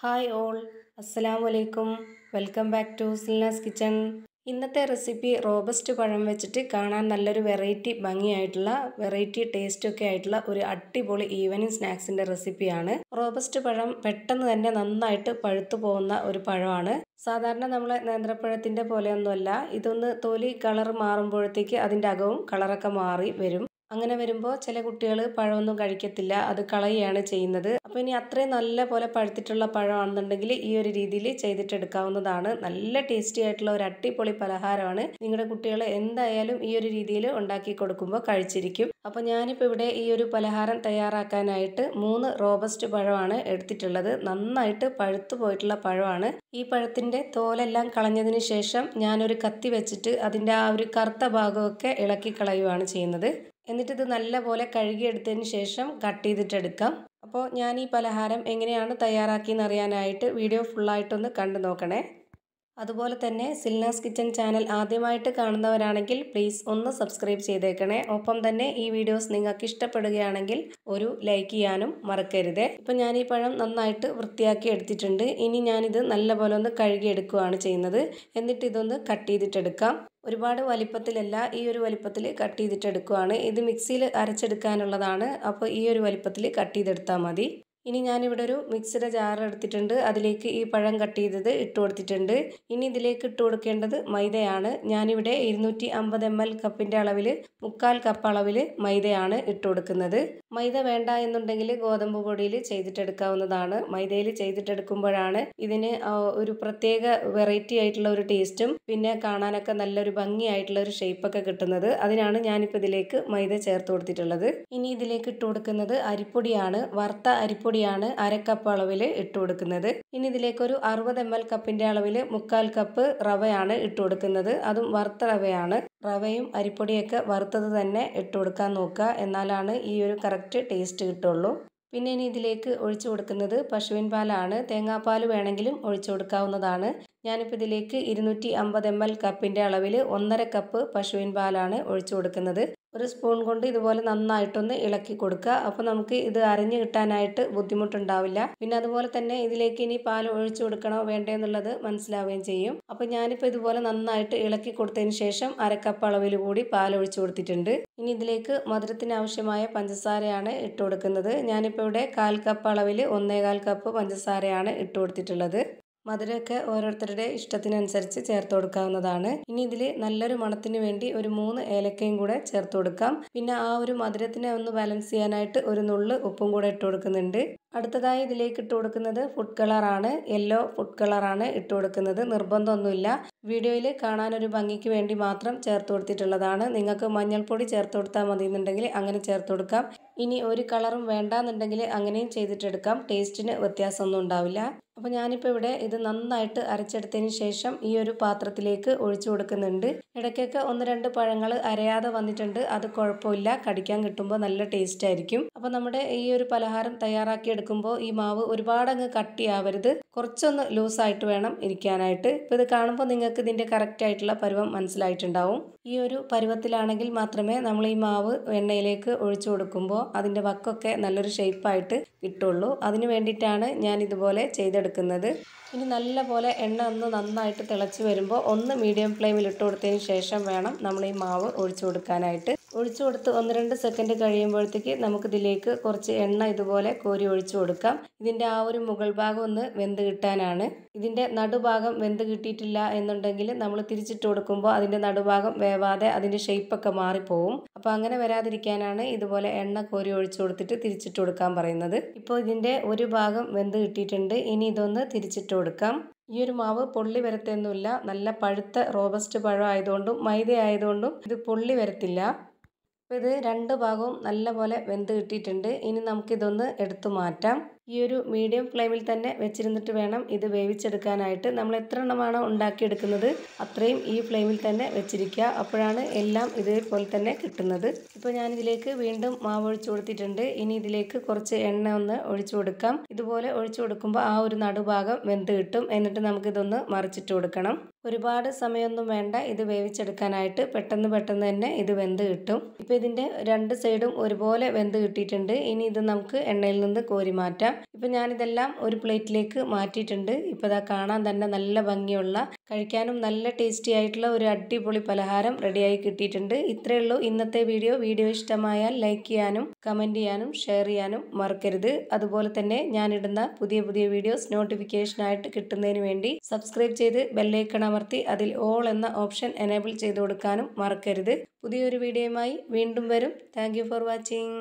hi all അസ്സലാം വലൈക്കും welcome back to Silna's kitchen ഇന്നത്തെ റെസിപ്പി റോബസ്റ്റ് പഴം വെച്ചിട്ട് കാണാൻ നല്ലൊരു വെറൈറ്റി ഭംഗിയായിട്ടുള്ള വെറൈറ്റി ടേസ്റ്റ് ഒക്കെ ആയിട്ടുള്ള ഒരു അടിപൊളി ഈവനിങ് സ്നാക്സിൻ്റെ റെസിപ്പിയാണ് റോബസ്റ്റ് പഴം പെട്ടെന്ന് തന്നെ നന്നായിട്ട് പഴുത്തു പോകുന്ന ഒരു പഴമാണ് സാധാരണ നമ്മൾ നേന്ത്രപ്പഴത്തിൻ്റെ പോലെയൊന്നുമല്ല ഇതൊന്ന് തൊലി കളർ മാറുമ്പോഴത്തേക്ക് അതിൻ്റെ അകവും കളറൊക്കെ മാറി വരും അങ്ങനെ വരുമ്പോൾ ചില കുട്ടികൾ പഴമൊന്നും കഴിക്കത്തില്ല അത് കളയുകയാണ് ചെയ്യുന്നത് അപ്പോൾ ഇനി അത്രയും നല്ല പോലെ പഴുത്തിട്ടുള്ള പഴമാണെന്നുണ്ടെങ്കിൽ ഈ ഒരു രീതിയിൽ ചെയ്തിട്ടെടുക്കാവുന്നതാണ് നല്ല ടേസ്റ്റി ആയിട്ടുള്ള ഒരു അട്ടിപ്പൊളി പലഹാരമാണ് നിങ്ങളുടെ കുട്ടികൾ എന്തായാലും ഈ ഒരു രീതിയിൽ ഉണ്ടാക്കി കൊടുക്കുമ്പോൾ കഴിച്ചിരിക്കും അപ്പോൾ ഞാനിപ്പോൾ ഇവിടെ ഈ ഒരു പലഹാരം തയ്യാറാക്കാനായിട്ട് മൂന്ന് റോബസ്റ്റ് പഴമാണ് എടുത്തിട്ടുള്ളത് നന്നായിട്ട് പഴുത്തു പോയിട്ടുള്ള പഴമാണ് ഈ പഴത്തിൻ്റെ തോലെല്ലാം കളഞ്ഞതിന് ശേഷം ഞാനൊരു കത്തി വെച്ചിട്ട് അതിൻ്റെ ആ ഒരു കറുത്ത ഭാഗമൊക്കെ ഇളക്കി കളയുകയാണ് ചെയ്യുന്നത് എന്നിട്ടിത് നല്ലപോലെ കഴുകിയെടുത്തതിന് ശേഷം കട്ട് ചെയ്തിട്ടെടുക്കാം അപ്പോൾ ഞാൻ ഈ പലഹാരം എങ്ങനെയാണ് തയ്യാറാക്കിയെന്ന് അറിയാനായിട്ട് വീഡിയോ ഫുള്ളായിട്ടൊന്ന് കണ്ടു നോക്കണേ അതുപോലെ തന്നെ സിൽനാസ് കിച്ചൺ ചാനൽ ആദ്യമായിട്ട് കാണുന്നവരാണെങ്കിൽ പ്ലീസ് ഒന്ന് സബ്സ്ക്രൈബ് ചെയ്തേക്കണേ ഒപ്പം തന്നെ ഈ വീഡിയോസ് നിങ്ങൾക്ക് ഇഷ്ടപ്പെടുകയാണെങ്കിൽ ഒരു ലൈക്ക് ചെയ്യാനും മറക്കരുത് ഇപ്പം ഞാൻ ഈ പഴം നന്നായിട്ട് വൃത്തിയാക്കി എടുത്തിട്ടുണ്ട് ഇനി ഞാനിത് നല്ലപോലെ ഒന്ന് കഴുകിയെടുക്കുകയാണ് ചെയ്യുന്നത് എന്നിട്ട് ഇതൊന്ന് കട്ട് ചെയ്തിട്ടെടുക്കാം ഒരുപാട് വലിപ്പത്തിലല്ല ഈ ഒരു വലിപ്പത്തിൽ കട്ട് ചെയ്തിട്ട് ഇത് മിക്സിയിൽ അരച്ചെടുക്കാനുള്ളതാണ് അപ്പോൾ ഈ ഒരു വലിപ്പത്തിൽ കട്ട് ചെയ്തെടുത്താൽ മതി ഇനി ഞാനിവിടെ ഒരു മിക്സിയുടെ ജാർ എടുത്തിട്ടുണ്ട് അതിലേക്ക് ഈ പഴം കട്ട് ചെയ്തത് ഇട്ട് കൊടുത്തിട്ടുണ്ട് ഇനി ഇതിലേക്ക് ഇട്ട് കൊടുക്കേണ്ടത് മൈദയാണ് ഞാനിവിടെ ഇരുന്നൂറ്റി അമ്പത് എം എൽ കപ്പിൻ്റെ അളവിൽ മുക്കാൽ കപ്പ് അളവിൽ മൈദയാണ് ഇട്ട് കൊടുക്കുന്നത് മൈദ വേണ്ട എന്നുണ്ടെങ്കിൽ ഗോതമ്പ് പൊടിയിൽ ചെയ്തിട്ടെടുക്കാവുന്നതാണ് മൈദയിൽ ചെയ്തിട്ടെടുക്കുമ്പോഴാണ് ഇതിന് ഒരു പ്രത്യേക വെറൈറ്റി ആയിട്ടുള്ള ഒരു ടേസ്റ്റും പിന്നെ കാണാനൊക്കെ നല്ലൊരു ഭംഗിയായിട്ടുള്ള ഒരു ഷേപ്പൊക്കെ കിട്ടുന്നത് അതിനാണ് ഞാനിപ്പോൾ ഇതിലേക്ക് മൈദ ചേർത്ത് കൊടുത്തിട്ടുള്ളത് ഇനി ഇതിലേക്ക് ഇട്ട് കൊടുക്കുന്നത് അരിപ്പൊടിയാണ് വറുത്ത അരിപ്പൊടി പൊടിയാണ് അരക്കപ്പ് അളവിൽ ഇട്ട് കൊടുക്കുന്നത് ഇനി ഇതിലേക്ക് ഒരു അറുപത് എം എൽ കപ്പിന്റെ അളവിൽ മുക്കാൽ കപ്പ് റവയാണ് ഇട്ട് കൊടുക്കുന്നത് അതും വറുത്ത റവയാണ് റവയും അരിപ്പൊടിയൊക്കെ വറുത്തത് തന്നെ ഇട്ട് കൊടുക്കാൻ നോക്കുക എന്നാലാണ് ഈ ഒരു കറക്റ്റ് ടേസ്റ്റ് കിട്ടുള്ളൂ പിന്നെ ഇനി ഇതിലേക്ക് ഒഴിച്ചു കൊടുക്കുന്നത് പശുവിൻ പാലാണ് തേങ്ങാപ്പാൽ വേണമെങ്കിലും ഒഴിച്ചു കൊടുക്കാവുന്നതാണ് ഞാനിപ്പോൾ ഇതിലേക്ക് ഇരുന്നൂറ്റി അമ്പത് എം എൽ കപ്പിൻ്റെ അളവിൽ ഒന്നര കപ്പ് പശുവിൻ പാലാണ് ഒഴിച്ചു കൊടുക്കുന്നത് ഒരു സ്പൂൺ കൊണ്ട് ഇതുപോലെ നന്നായിട്ടൊന്ന് ഇളക്കി കൊടുക്കുക അപ്പോൾ നമുക്ക് ഇത് അരഞ്ഞു കിട്ടാനായിട്ട് ബുദ്ധിമുട്ടുണ്ടാവില്ല പിന്നെ അതുപോലെ തന്നെ ഇതിലേക്ക് ഇനി പാൽ ഒഴിച്ചു കൊടുക്കണോ വേണ്ടേ എന്നുള്ളത് മനസ്സിലാവുകയും ചെയ്യും അപ്പോൾ ഞാനിപ്പോൾ ഇതുപോലെ നന്നായിട്ട് ഇളക്കി കൊടുത്തതിന് ശേഷം അരക്കപ്പ് അളവിൽ കൂടി പാൽ ഒഴിച്ചു കൊടുത്തിട്ടുണ്ട് ഇനി ഇതിലേക്ക് മധുരത്തിന് ആവശ്യമായ പഞ്ചസാരയാണ് ഇട്ട് കൊടുക്കുന്നത് ഞാനിപ്പോൾ ഇവിടെ കാൽ കപ്പ് അളവിൽ ഒന്നേകാൽ കപ്പ് പഞ്ചസാരയാണ് ഇട്ട് കൊടുത്തിട്ടുള്ളത് മധുരമൊക്കെ ഓരോരുത്തരുടെ ഇഷ്ടത്തിനനുസരിച്ച് ചേർത്ത് കൊടുക്കാവുന്നതാണ് ഇനി ഇതിൽ നല്ലൊരു മണത്തിന് വേണ്ടി ഒരു മൂന്ന് ഏലക്കയും കൂടെ ചേർത്ത് കൊടുക്കാം പിന്നെ ആ ഒരു മധുരത്തിനെ ഒന്ന് ബാലൻസ് ചെയ്യാനായിട്ട് ഒരു നുള്ള് ഉപ്പും കൂടെ ഇട്ട് കൊടുക്കുന്നുണ്ട് അടുത്തതായി ഇതിലേക്ക് ഇട്ട് കൊടുക്കുന്നത് ഫുഡ് കളറാണ് യെല്ലോ ഫുഡ് കളറാണ് ഇട്ട് കൊടുക്കുന്നത് നിർബന്ധമൊന്നുമില്ല വീഡിയോയിൽ കാണാനൊരു ഭംഗിക്ക് വേണ്ടി മാത്രം ചേർത്ത് കൊടുത്തിട്ടുള്ളതാണ് നിങ്ങൾക്ക് മഞ്ഞൾപ്പൊടി ചേർത്ത് കൊടുത്താൽ മതി എന്നുണ്ടെങ്കിൽ അങ്ങനെ ചേർത്ത് കൊടുക്കാം ഇനി ഒരു കളറും വേണ്ടാന്നുണ്ടെങ്കിൽ അങ്ങനെയും ചെയ്തിട്ടെടുക്കാം ടേസ്റ്റിന് വ്യത്യാസമൊന്നും ഉണ്ടാവില്ല അപ്പോൾ ഞാനിപ്പോൾ ഇവിടെ ഇത് നന്നായിട്ട് അരച്ചെടുത്തതിന് ശേഷം ഈ ഒരു പാത്രത്തിലേക്ക് ഒഴിച്ചു കൊടുക്കുന്നുണ്ട് ഇടയ്ക്കൊക്കെ ഒന്ന് രണ്ട് പഴങ്ങൾ അരയാതെ വന്നിട്ടുണ്ട് അത് കുഴപ്പമില്ല കടിക്കാൻ കിട്ടുമ്പോൾ നല്ല ടേസ്റ്റ് ആയിരിക്കും അപ്പോൾ നമ്മുടെ ഈ ഒരു പലഹാരം തയ്യാറാക്കി എടുക്കുമ്പോൾ ഈ മാവ് ഒരുപാടങ്ങ് കട്ടിയാവരുത് കുറച്ചൊന്ന് ലൂസായിട്ട് വേണം ഇരിക്കാനായിട്ട് ഇപ്പോൾ ഇത് കാണുമ്പോൾ നിങ്ങൾക്ക് ഇതിൻ്റെ കറക്റ്റായിട്ടുള്ള പരുവം മനസ്സിലായിട്ടുണ്ടാവും ഈ ഒരു പരുവത്തിലാണെങ്കിൽ മാത്രമേ നമ്മൾ ഈ മാവ് എണ്ണയിലേക്ക് ഒഴിച്ചു കൊടുക്കുമ്പോൾ അതിൻ്റെ വക്കൊക്കെ നല്ലൊരു ഷേപ്പായിട്ട് കിട്ടുള്ളൂ അതിന് വേണ്ടിയിട്ടാണ് ഞാൻ ഇതുപോലെ ചെയ്തെടുക്കുന്നത് എടുക്കുന്നത് ഇനി നല്ല പോലെ എണ്ണ ഒന്ന് നന്നായിട്ട് തിളച്ച് വരുമ്പോൾ ഒന്ന് മീഡിയം ഫ്ലെയിമിൽ ഇട്ട് കൊടുത്തതിന് ശേഷം വേണം നമ്മൾ ഈ മാവ് ഒഴിച്ചു കൊടുക്കാനായിട്ട് ഒഴിച്ചു കൊടുത്ത് ഒന്ന് രണ്ട് സെക്കൻഡ് കഴിയുമ്പോഴത്തേക്ക് നമുക്കിതിലേക്ക് കുറച്ച് എണ്ണ ഇതുപോലെ കോരി ഒഴിച്ചു കൊടുക്കാം ഇതിൻ്റെ ആ ഒരു മുകൾ ഭാഗം ഒന്ന് വെന്ത് കിട്ടാനാണ് ഇതിൻ്റെ നടുഭാഗം വെന്ത് കിട്ടിയിട്ടില്ല എന്നുണ്ടെങ്കിൽ നമ്മൾ തിരിച്ചിട്ട് കൊടുക്കുമ്പോൾ അതിൻ്റെ നടുഭാഗം വേവാതെ അതിൻ്റെ ഷെയ്പ്പൊക്കെ മാറിപ്പോവും അപ്പോൾ അങ്ങനെ വരാതിരിക്കാനാണ് ഇതുപോലെ എണ്ണ കോരി ഒഴിച്ചു കൊടുത്തിട്ട് തിരിച്ചിട്ട് കൊടുക്കാൻ പറയുന്നത് ഇപ്പോൾ ഇതിൻ്റെ ഒരു ഭാഗം വെന്ത് കിട്ടിയിട്ടുണ്ട് ഇനി ഇതൊന്ന് തിരിച്ചിട്ട് കൊടുക്കാം ഈ ഒരു മാവ് പൊള്ളി വരത്തൊന്നുമില്ല നല്ല പഴുത്ത റോബസ്റ്റ് പഴം ആയതുകൊണ്ടും മൈദ ആയതുകൊണ്ടും ഇത് പൊള്ളി വരത്തില്ല ഇപ്പോൾ ഇത് രണ്ട് ഭാഗവും നല്ലപോലെ വെന്ത് കിട്ടിയിട്ടുണ്ട് ഇനി നമുക്കിതൊന്ന് എടുത്ത് മാറ്റാം ഈ ഒരു മീഡിയം ഫ്ലെയിമിൽ തന്നെ വെച്ചിരുന്നിട്ട് വേണം ഇത് വേവിച്ചെടുക്കാനായിട്ട് നമ്മൾ എത്ര എണ്ണമാണോ ഉണ്ടാക്കിയെടുക്കുന്നത് അത്രയും ഈ ഫ്ലെയിമിൽ തന്നെ വെച്ചിരിക്കുക അപ്പോഴാണ് എല്ലാം ഇതേപോലെ തന്നെ കിട്ടുന്നത് ഇപ്പോൾ ഞാനിതിലേക്ക് വീണ്ടും മാവ് ഒഴിച്ചു കൊടുത്തിട്ടുണ്ട് ഇനി ഇതിലേക്ക് കുറച്ച് എണ്ണ ഒന്ന് ഒഴിച്ചു കൊടുക്കാം ഇതുപോലെ ഒഴിച്ചു കൊടുക്കുമ്പോൾ ആ ഒരു നടുഭാഗം വെന്ത് കിട്ടും എന്നിട്ട് നമുക്കിതൊന്ന് മറിച്ചിട്ട് കൊടുക്കണം ഒരുപാട് സമയമൊന്നും വേണ്ട ഇത് വേവിച്ചെടുക്കാനായിട്ട് പെട്ടെന്ന് പെട്ടെന്ന് തന്നെ ഇത് വെന്ത് കിട്ടും ഇപ്പോൾ ഇതിൻ്റെ രണ്ട് സൈഡും ഒരുപോലെ വെന്ത് കിട്ടിയിട്ടുണ്ട് ഇനി ഇത് നമുക്ക് എണ്ണയിൽ നിന്ന് കോരി മാറ്റാം ഇപ്പം ഞാനിതെല്ലാം ഒരു പ്ലേറ്റിലേക്ക് മാറ്റിയിട്ടുണ്ട് ഇപ്പം ഇതാ കാണാൻ തന്നെ നല്ല ഭംഗിയുള്ള കഴിക്കാനും നല്ല ടേസ്റ്റി ആയിട്ടുള്ള ഒരു അടിപൊളി പലഹാരം റെഡിയായി കിട്ടിയിട്ടുണ്ട് ഇത്രയേ ഉള്ളൂ ഇന്നത്തെ വീഡിയോ വീഡിയോ ഇഷ്ടമായാൽ ലൈക്ക് ചെയ്യാനും കമൻറ്റ് ചെയ്യാനും ഷെയർ ചെയ്യാനും മറക്കരുത് അതുപോലെ തന്നെ ഞാനിടുന്ന പുതിയ പുതിയ വീഡിയോസ് നോട്ടിഫിക്കേഷനായിട്ട് കിട്ടുന്നതിന് വേണ്ടി സബ്സ്ക്രൈബ് ചെയ്ത് ബെല്ലൈക്കൺ അമർത്തി അതിൽ ഓൾ എന്ന ഓപ്ഷൻ എനേബിൾ ചെയ്ത് കൊടുക്കാനും മറക്കരുത് പുതിയൊരു വീഡിയോയുമായി വീണ്ടും വരും താങ്ക് ഫോർ വാച്ചിങ്